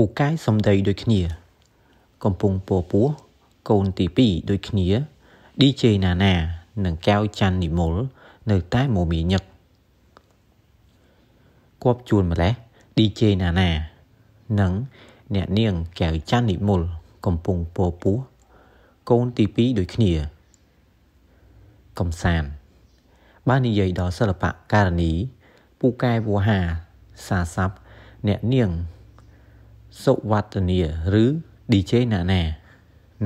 ពូកែសំដីដូចគ្នា កំពុងពពោះកូនទី2ដូចគ្នា DJ ណាណានិងកែវច័ន្ទនិមលនៅតែមមាញឹកគប់ជួនម្លេះ DJ ណាណានិងអ្នកនាងកែវច័ន្ទនិមលកំពុងពពោះកូនទី2ដូចគ្នា កំសាន្តបាននិយាយដល់សិល្បៈការនីពូកែវោហាសាស័ព្ទអ្នកនាងសុវត្តនីឬ DJ ណាណា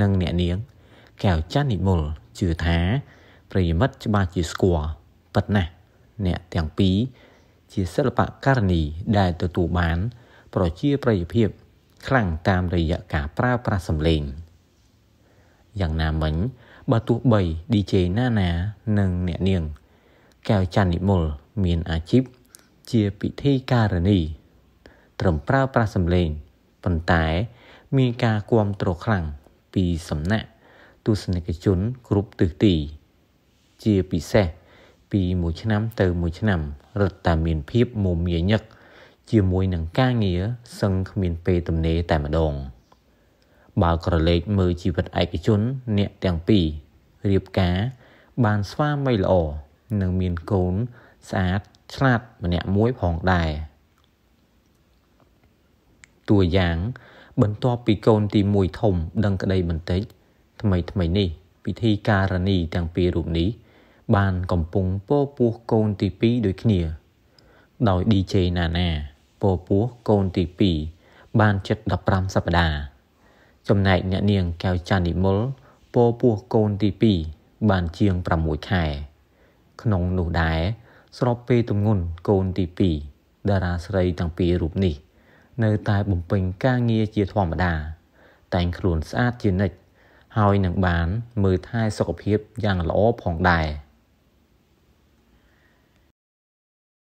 និងអ្នកនាង កែវច័ន្ទនិមលជឿថាប្រិមិត្តច្បាស់ជាស្គាល់ប៉ុណ្ណាអ្នកទាំងពីរជាសិល្បករនីដែលទទួលបានប្រជាប្រិយភាពខ្លាំងតាមរយៈការប្រើប្រាស់សម្លេងយ៉ាងណាមិញបើទោះបី DJ ណាណានិងអ្នកនាងកែវច័ន្ទនិមលមានអាជីពជាពិធីការនីត្រឹមប្រើប្រាស់សម្លេងប៉ុន្តែមានការគាំទ្រខ្លាំងពីសំណាក់ទស្សនិកជនគ្រប់ទិសទី ជាពិសេសពីមួយឆ្នាំទៅមួយឆ្នាំរឹតតែមានភាពមមាញឹក ជាមួយនឹងការងារសឹងគ្មានពេលទំនេរតែម្ដងបើក្រឡេកមើលជីវិតឯកជនអ្នកទាំងពីររៀបការ បានស្វាមីល្អនិងមានកូនស្អាតឆ្លាតម្នាក់មួយផងដែរតួយ៉ាងបន្ទាប់ពីកូនទី1ធំដឹងក្តីបន្តិច ថ្មីថ្មីនេះ ពិធីការនីទាំងពីររូបនេះ បានកំពុងពោពោះកូនទី2ដូចគ្នា ដោយ DJ Nana ពោពោះកូនទី2បានចិត្ត15សប្តាហ៍ចំណែកអ្នកនាងកែវច័ន្ទនិមលពោពោះកូនទី2បានជាង6ខែ ក្នុងនោះដែរស្របពេលទំងន់កូនទី2តារាស្រីទាំងពីររូបនេះនៅតែបំពេញការងារជាធម្មតា តែងខ្លួនស្អាតជានិច្ចហើយនឹងបានមើលថែសុខភាពយ៉ាងល្អផងដែរ។